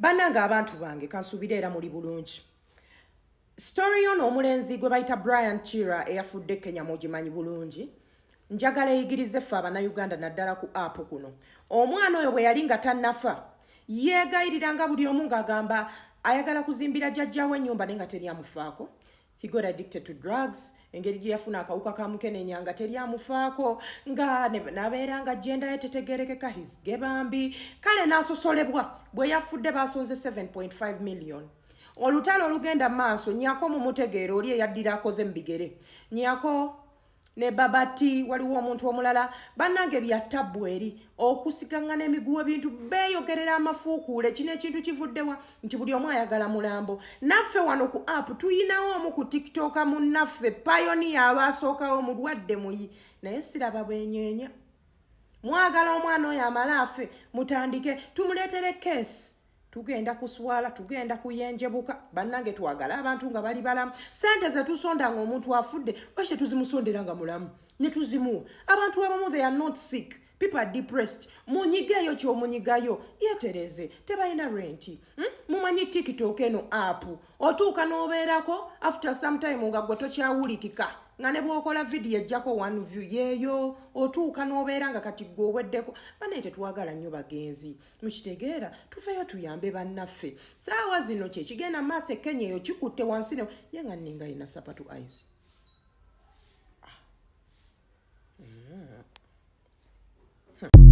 bananga abantu bange kansuubira era muli bulungi story yo n'omulenzi gwe bayita brian chira eyafudde kenya mugimanyi bulungi njagala eyigirize ffe abannauganda naddala ku apu kuno omwana oyo bwe yali nga tannafa yeegayiriranga buli omu ng'agamba ayagala kuzimbira jjajjawo ennyumba naye nga teryamufaako he got addicted to drugs engeri gyeyafuna akawuka kamukenenya nga teri amufaako nga nabeera nga genda ye tetegerekeka his gebambi kale n'asosolebwa bwe yafudde basonze 7.5 million olutalo olugenda maaso nyako mumutegeero oli eyaddiraako ze mu bigere nyako ne babati waliwo omuntu omulala bannange byattabbu eri okusikanga n'emiguwo bintu beeyogerera amafuukuule kino ekintu kivuddewa nti buli omu ayagala mulambo naffe wano ku app tuyinawo omu ku tiktoka munaffe payoniya abaasookawo mulwadde muyi naye siraba bwenyeenya mwagala omwana oyo amala afe mutandike tumuleetere ekeesi tugenda kuswala tugenda kuyenjebuka bannange twagala abantu nga bali balamu sente zetusondanga omuntu afudde wakye tuzimusondera nga mulamu netuzimuwa abantu abamu they are not sick people are depressed munyigeyo kyomunyigayo yetereze tebalina renti hmm? mumanyi tiktok eno app otuuka n'obeerako after sometime nga gwe tokyawulikika nga ne bwokola vidiyo ejjako one view yeeyo otuuka n'obeera nga kati gwe oweddeko banaye tetwagala nnyo bagenzi mukitegeera tuveeyo tuyambe bannaffe saawa zino kyekigenda maaso ekenya eyo kikutte wansi ne ye nga nninga yina sapatu ice Yeah. Huh. Hmm.